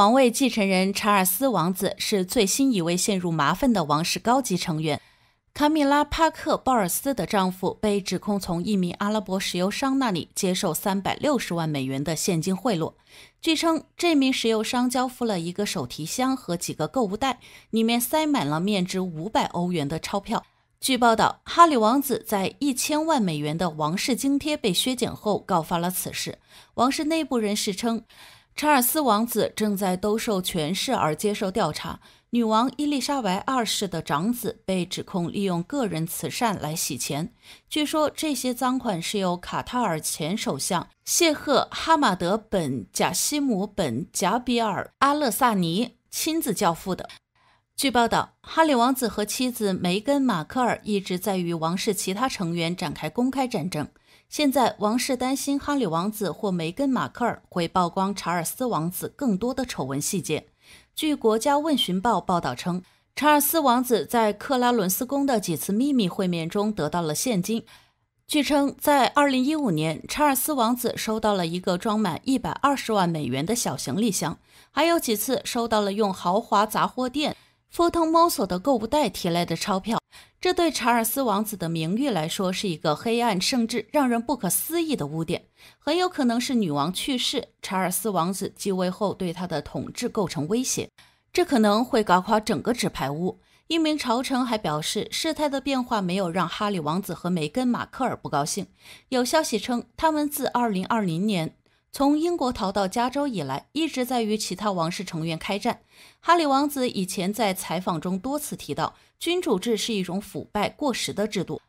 王位继承人查尔斯王子是最新一位陷入麻烦的王室高级成员。卡米拉·帕克·鲍尔斯的丈夫被指控从一名阿拉伯石油商那里接受三百六十万美元的现金贿赂。据称，这名石油商交付了一个手提箱和几个购物袋，里面塞满了面值五百欧元的钞票。据报道，哈里王子在一千万美元的王室津贴被削减后，告发了此事。王室内部人士称。查尔斯王子正在兜售权势而接受调查，女王伊丽莎白二世的长子被指控利用个人慈善来洗钱。据说这些赃款是由卡塔尔前首相谢赫哈马德本贾西姆本贾比尔阿勒萨尼亲自交付的。据报道，哈里王子和妻子梅根·马克尔一直在与王室其他成员展开公开战争。现在，王室担心哈里王子或梅根·马克尔会曝光查尔斯王子更多的丑闻细节。据《国家问询报》报道称，查尔斯王子在克拉伦斯宫的几次秘密会面中得到了现金。据称，在2015年，查尔斯王子收到了一个装满120万美元的小行李箱，还有几次收到了用豪华杂货店。付腾摸索的购物袋提来的钞票，这对查尔斯王子的名誉来说是一个黑暗甚至让人不可思议的污点。很有可能是女王去世，查尔斯王子继位后对他的统治构成威胁，这可能会搞垮整个纸牌屋。一名朝臣还表示，事态的变化没有让哈里王子和梅根·马克尔不高兴。有消息称，他们自二零二零年。从英国逃到加州以来，一直在与其他王室成员开战。哈里王子以前在采访中多次提到，君主制是一种腐败过时的制度，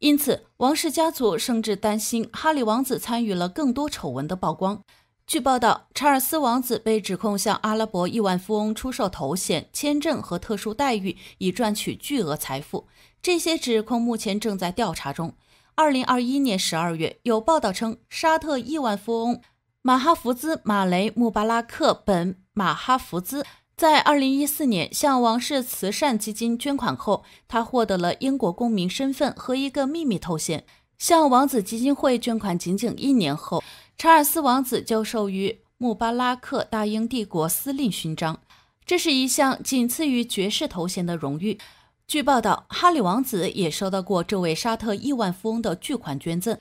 因此王室家族甚至担心哈里王子参与了更多丑闻的曝光。据报道，查尔斯王子被指控向阿拉伯亿万富翁出售头衔、签证和特殊待遇，以赚取巨额财富。这些指控目前正在调查中。二零二一年十二月，有报道称沙特亿万富翁。马哈福兹·马雷穆巴拉克本·马哈福兹在2014年向王室慈善基金捐款后，他获得了英国公民身份和一个秘密头衔。向王子基金会捐款仅仅一年后，查尔斯王子就授予穆巴拉克大英帝国司令勋章，这是一项仅次于爵士头衔的荣誉。据报道，哈里王子也收到过这位沙特亿万富翁的巨款捐赠。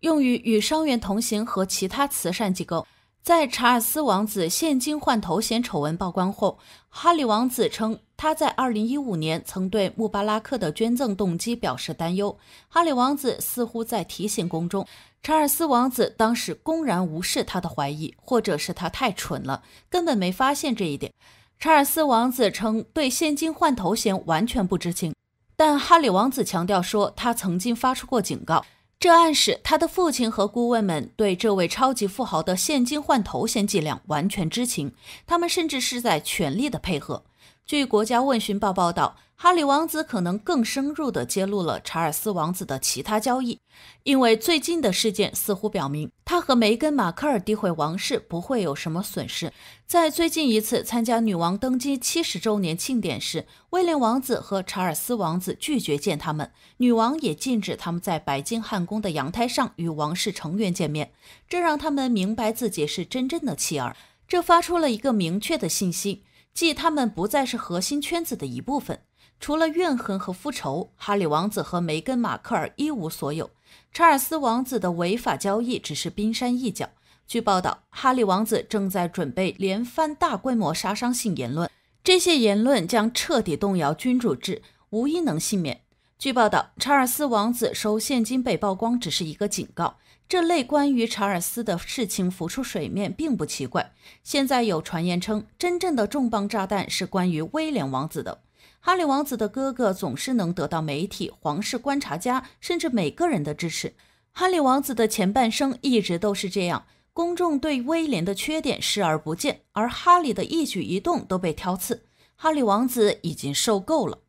用于与伤员同行和其他慈善机构。在查尔斯王子现金换头衔丑闻曝光后，哈里王子称他在2015年曾对穆巴拉克的捐赠动机表示担忧。哈里王子似乎在提醒公众，查尔斯王子当时公然无视他的怀疑，或者是他太蠢了，根本没发现这一点。查尔斯王子称对现金换头衔完全不知情，但哈里王子强调说他曾经发出过警告。这暗示他的父亲和顾问们对这位超级富豪的现金换头衔伎俩完全知情，他们甚至是在全力的配合。据《国家问询报》报道，哈里王子可能更深入地揭露了查尔斯王子的其他交易，因为最近的事件似乎表明，他和梅根·马克尔诋毁王室不会有什么损失。在最近一次参加女王登基七十周年庆典时，威廉王子和查尔斯王子拒绝见他们，女王也禁止他们在白金汉宫的阳台上与王室成员见面，这让他们明白自己是真正的弃儿，这发出了一个明确的信息。即他们不再是核心圈子的一部分。除了怨恨和复仇，哈里王子和梅根·马克尔一无所有。查尔斯王子的违法交易只是冰山一角。据报道，哈里王子正在准备连番大规模杀伤性言论，这些言论将彻底动摇君主制，无一能幸免。据报道，查尔斯王子收现金被曝光只是一个警告。这类关于查尔斯的事情浮出水面并不奇怪。现在有传言称，真正的重磅炸弹是关于威廉王子的。哈利王子的哥哥总是能得到媒体、皇室观察家甚至每个人的支持。哈利王子的前半生一直都是这样，公众对威廉的缺点视而不见，而哈利的一举一动都被挑刺。哈利王子已经受够了。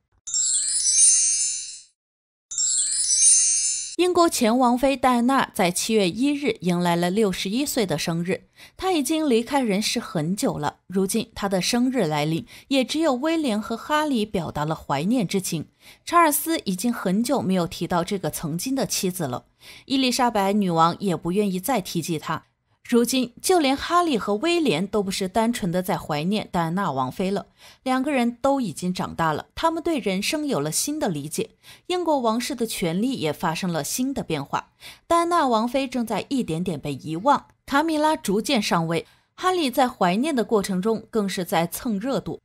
英国前王妃戴安娜在七月一日迎来了六十一岁的生日。她已经离开人世很久了，如今她的生日来临，也只有威廉和哈里表达了怀念之情。查尔斯已经很久没有提到这个曾经的妻子了，伊丽莎白女王也不愿意再提及她。如今，就连哈利和威廉都不是单纯的在怀念戴安娜王妃了。两个人都已经长大了，他们对人生有了新的理解。英国王室的权力也发生了新的变化。戴安娜王妃正在一点点被遗忘，卡米拉逐渐上位。哈利在怀念的过程中，更是在蹭热度。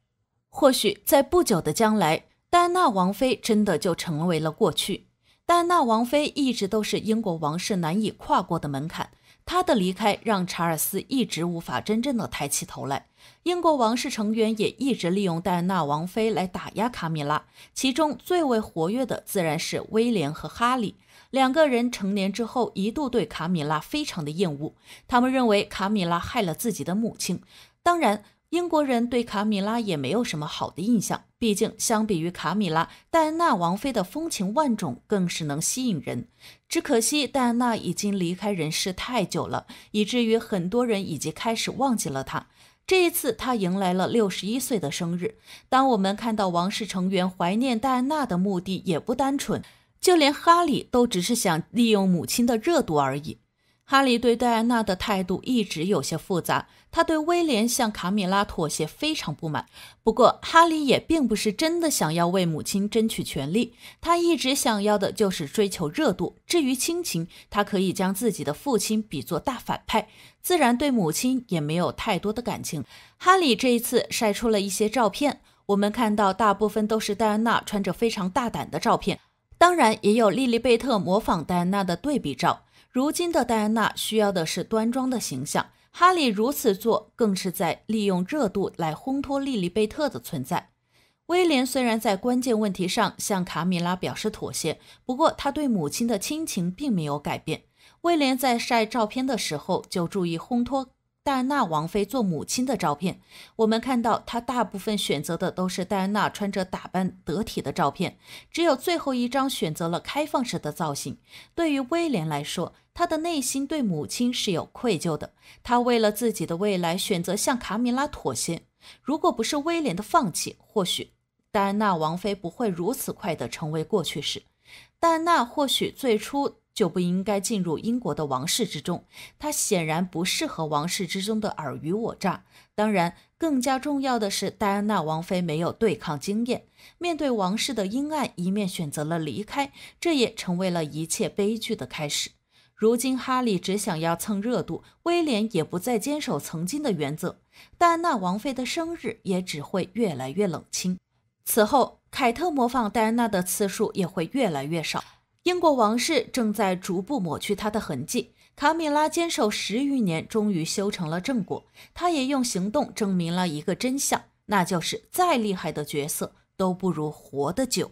或许在不久的将来，戴安娜王妃真的就成为了过去。戴安娜王妃一直都是英国王室难以跨过的门槛。他的离开让查尔斯一直无法真正的抬起头来。英国王室成员也一直利用戴安娜王妃来打压卡米拉，其中最为活跃的自然是威廉和哈利。两个人成年之后，一度对卡米拉非常的厌恶，他们认为卡米拉害了自己的母亲。当然。英国人对卡米拉也没有什么好的印象，毕竟相比于卡米拉，戴安娜王妃的风情万种更是能吸引人。只可惜戴安娜已经离开人世太久了，以至于很多人已经开始忘记了她。这一次，她迎来了六十一岁的生日。当我们看到王室成员怀念戴安娜的目的也不单纯，就连哈利都只是想利用母亲的热度而已。哈利对戴安娜的态度一直有些复杂，他对威廉向卡米拉妥协非常不满。不过，哈利也并不是真的想要为母亲争取权利，他一直想要的就是追求热度。至于亲情，他可以将自己的父亲比作大反派，自然对母亲也没有太多的感情。哈利这一次晒出了一些照片，我们看到大部分都是戴安娜穿着非常大胆的照片，当然也有莉莉贝特模仿戴安娜的对比照。如今的戴安娜需要的是端庄的形象，哈利如此做，更是在利用热度来烘托莉莉贝特的存在。威廉虽然在关键问题上向卡米拉表示妥协，不过他对母亲的亲情并没有改变。威廉在晒照片的时候就注意烘托。戴安娜王妃做母亲的照片，我们看到她大部分选择的都是戴安娜穿着打扮得体的照片，只有最后一张选择了开放式的造型。对于威廉来说，他的内心对母亲是有愧疚的，他为了自己的未来选择向卡米拉妥协。如果不是威廉的放弃，或许戴安娜王妃不会如此快地成为过去式。戴安娜或许最初。就不应该进入英国的王室之中，他显然不适合王室之中的尔虞我诈。当然，更加重要的是，戴安娜王妃没有对抗经验，面对王室的阴暗一面，选择了离开，这也成为了一切悲剧的开始。如今，哈利只想要蹭热度，威廉也不再坚守曾经的原则，戴安娜王妃的生日也只会越来越冷清。此后，凯特模仿戴安娜的次数也会越来越少。英国王室正在逐步抹去他的痕迹。卡米拉坚守十余年，终于修成了正果。他也用行动证明了一个真相，那就是再厉害的角色都不如活得久。